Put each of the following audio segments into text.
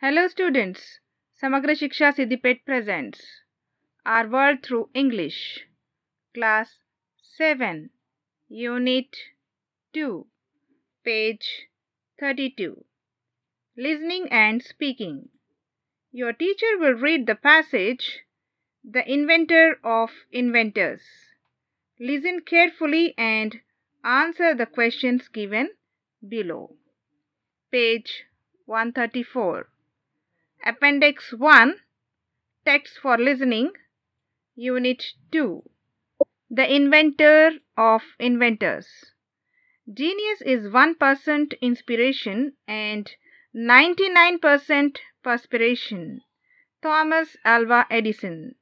Hello students, Samagra Shiksha Siddipet presents Our World Through English, Class 7, Unit 2, page 32. Listening and Speaking Your teacher will read the passage, The Inventor of Inventors. Listen carefully and answer the questions given below. Page 134. Appendix 1 Text for Listening Unit 2 The Inventor of Inventors Genius is 1% inspiration and 99% perspiration. Thomas Alva Edison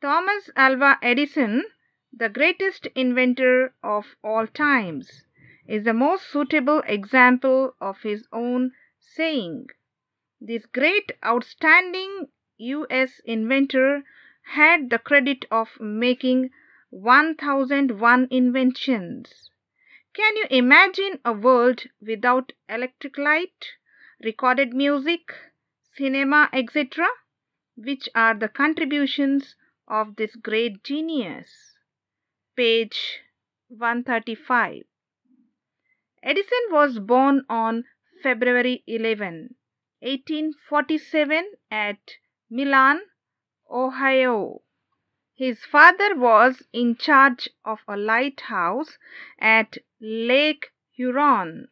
Thomas Alva Edison, the greatest inventor of all times, is the most suitable example of his own saying. This great outstanding US inventor had the credit of making 1001 inventions. Can you imagine a world without electric light, recorded music, cinema, etc., which are the contributions of this great genius? Page 135. Edison was born on February 11, 1847 at Milan, Ohio. His father was in charge of a lighthouse at Lake Huron.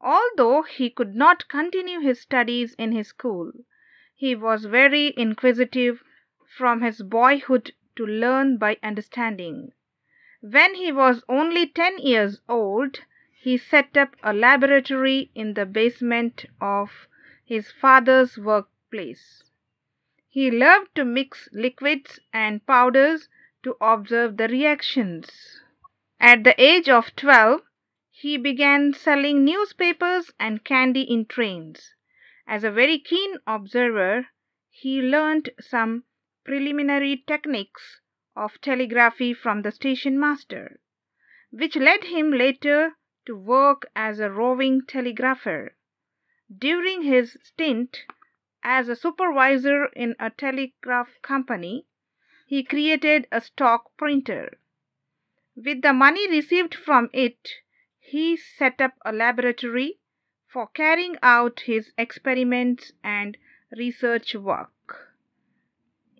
Although he could not continue his studies in his school, he was very inquisitive from his boyhood to learn by understanding. When he was only 10 years old, he set up a laboratory in the basement of his father's workplace. He loved to mix liquids and powders to observe the reactions. At the age of 12, he began selling newspapers and candy in trains. As a very keen observer, he learned some preliminary techniques of telegraphy from the station master, which led him later to work as a roving telegrapher. During his stint as a supervisor in a telegraph company, he created a stock printer. With the money received from it, he set up a laboratory for carrying out his experiments and research work.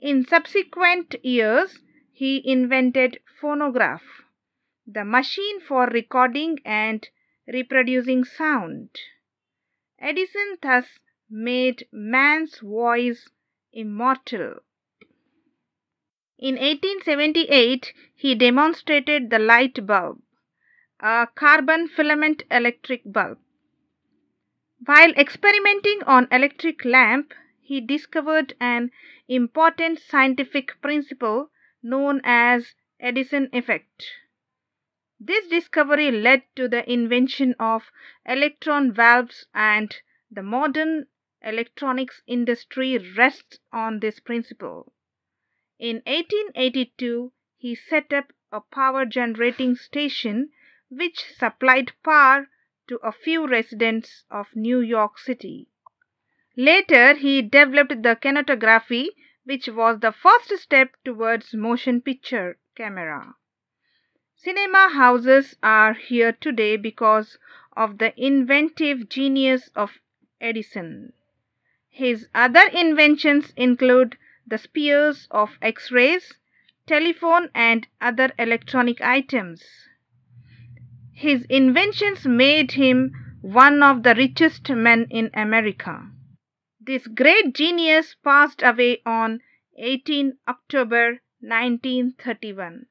In subsequent years, he invented phonograph, the machine for recording and reproducing sound. Edison thus made man's voice immortal. In 1878, he demonstrated the light bulb, a carbon filament electric bulb. While experimenting on electric lamp, he discovered an important scientific principle known as Edison effect. This discovery led to the invention of electron valves, and the modern electronics industry rests on this principle. In 1882, he set up a power generating station which supplied power to a few residents of New York City. Later, he developed the kinetography, which was the first step towards motion picture camera. Cinema houses are here today because of the inventive genius of Edison. His other inventions include the spears of X rays, telephone, and other electronic items. His inventions made him one of the richest men in America. This great genius passed away on 18 October 1931.